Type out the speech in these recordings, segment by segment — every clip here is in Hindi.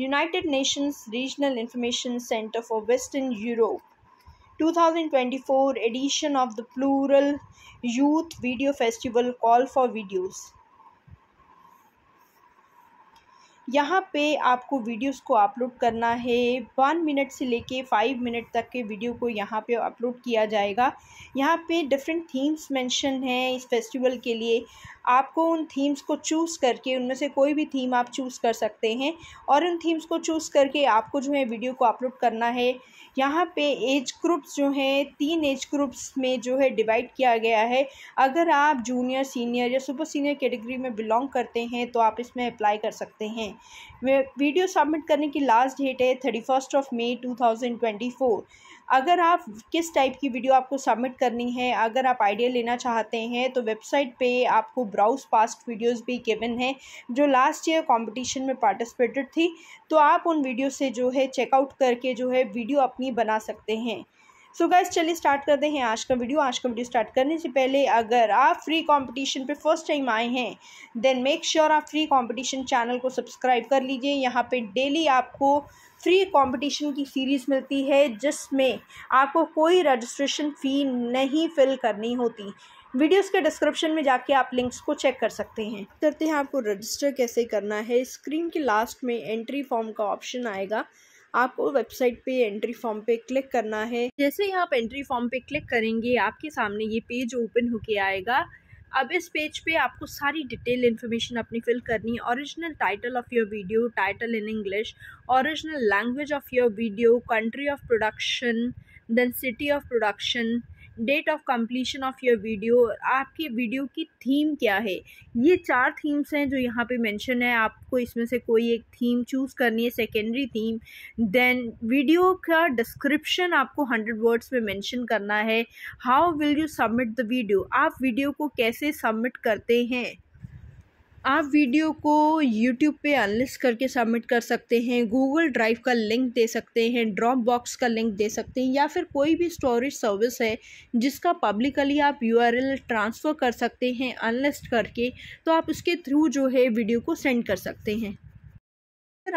United Nations Regional Information Center for Western Europe 2024 edition of the Plural Youth Video Festival Call for Videos. यहाँ पे आपको वीडियोस को अपलोड करना है वन मिनट से लेके फाइव मिनट तक के वीडियो को यहाँ पे अपलोड किया जाएगा यहाँ पे डिफरेंट थीम्स मेंशन हैं इस फेस्टिवल के लिए आपको उन थीम्स को चूज़ करके उनमें से कोई भी थीम आप चूज़ कर सकते हैं और उन थीम्स को चूज़ करके आपको जो है वीडियो को अपलोड करना है यहाँ पे एज ग्रुप्स जो हैं तीन एज ग्रुप्स में जो है डिवाइड किया गया है अगर आप जूनियर सीनियर या सुपर सीनियर कैटेगरी में बिलोंग करते हैं तो आप इसमें अप्लाई कर सकते हैं वीडियो सबमिट करने की लास्ट डेट है thirty first of May two thousand twenty four अगर आप किस टाइप की वीडियो आपको सबमिट करनी है अगर आप आइडिया लेना चाहते हैं तो वेबसाइट पे आपको ब्राउज पास्ट वीडियोस भी गिवन हैं जो लास्ट ईयर कंपटीशन में पार्टिसिपेटेड थी तो आप उन वीडियो से जो है चेकआउट करके जो है वीडियो अपनी बना सकते हैं सो गाइज चलिए स्टार्ट करते हैं आज का वीडियो आज का वीडियो स्टार्ट करने से पहले अगर आप फ्री कंपटीशन पे फर्स्ट टाइम आए हैं देन मेक श्योर आप फ्री कंपटीशन चैनल को सब्सक्राइब कर लीजिए यहाँ पे डेली आपको फ्री कंपटीशन की सीरीज़ मिलती है जिसमें आपको कोई रजिस्ट्रेशन फ़ी नहीं फिल करनी होती वीडियोस के डिस्क्रिप्शन में जाके आप लिंक्स को चेक कर सकते हैं करते हैं आपको रजिस्टर कैसे करना है स्क्रीन के लास्ट में एंट्री फॉर्म का ऑप्शन आएगा आपको वेबसाइट पे एंट्री फॉर्म पे क्लिक करना है जैसे ही आप एंट्री फॉर्म पे क्लिक करेंगे आपके सामने ये पेज ओपन होके आएगा अब इस पेज पे आपको सारी डिटेल इन्फॉर्मेशन अपनी फिल करनी है original title of your video title in English original language of your video country of production then city of production date of completion of your video आपकी वीडियो की थीम क्या है ये चार थीम्स हैं जो यहाँ पे मेंशन है आपको इसमें से कोई एक थीम चूज़ करनी है सेकेंडरी थीम देन वीडियो का डिस्क्रिप्शन आपको हंड्रेड वर्ड्स में मेंशन करना है how will you submit the video आप वीडियो को कैसे सबमिट करते हैं आप वीडियो को यूट्यूब पे अनलिस्ट करके सबमिट कर सकते हैं गूगल ड्राइव का लिंक दे सकते हैं ड्रॉप बॉक्स का लिंक दे सकते हैं या फिर कोई भी स्टोरेज सर्विस है जिसका पब्लिकली आप यू ट्रांसफ़र कर सकते हैं अनलिस्ट करके तो आप उसके थ्रू जो है वीडियो को सेंड कर सकते हैं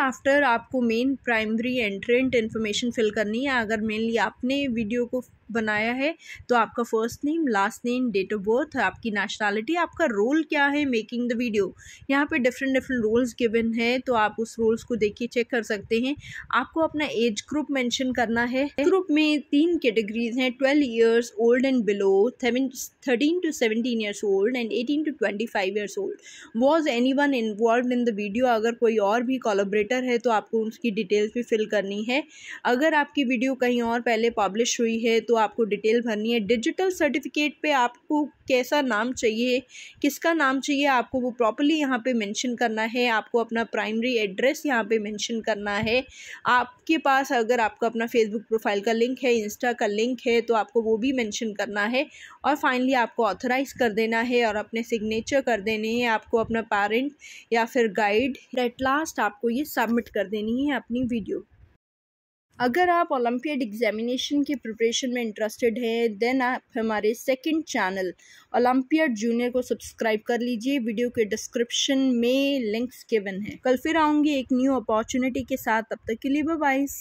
आफ्टर आपको main primary entrant information fill करनी है अगर मेनली आपने वीडियो को बनाया है तो आपका first name last name date of birth आपकी नेशनैलिटी आपका रोल क्या है मेकिंग द वीडियो यहाँ पे डिफरेंट डिफरेंट रोल्स गिवन है तो आप उस रोल्स को देखिए चेक कर सकते हैं आपको अपना एज ग्रुप मेंशन करना है ग्रुप में तीन कैटेगरीज हैं twelve years old and below thirteen to seventeen years old and eighteen to twenty five years old was anyone involve in the video अगर कोई और भी कॉलोब्रेटर है तो आपको उसकी डिटेल्स भी फिल करनी है अगर आपकी वीडियो कहीं और पहले पब्लिश हुई है तो आपको डिटेल भरनी है डिजिटल सर्टिफिकेट पे आपको कैसा नाम चाहिए किसका नाम चाहिए आपको वो प्रॉपरली यहाँ पे मेंशन करना है आपको अपना प्राइमरी एड्रेस यहाँ पे मेंशन करना है आपके पास अगर आपका अपना फेसबुक प्रोफाइल का लिंक है इंस्टा का लिंक है तो आपको वो भी मैंशन करना है और फाइनली आपको ऑथराइज़ कर देना है और अपने सिग्नेचर कर देने हैं आपको अपना पेरेंट या फिर गाइड एट लास्ट आपको ये सबमिट कर देनी है अपनी वीडियो अगर आप ओलंपियड एग्जामिनेशन की प्रिपरेशन में इंटरेस्टेड हैं देन आप हमारे सेकंड चैनल ओलंपियड जूनियर को सब्सक्राइब कर लीजिए वीडियो के डिस्क्रिप्शन में लिंक्स गिवन है कल फिर आऊँगी एक न्यू अपॉर्चुनिटी के साथ तब तक के लिए बाइस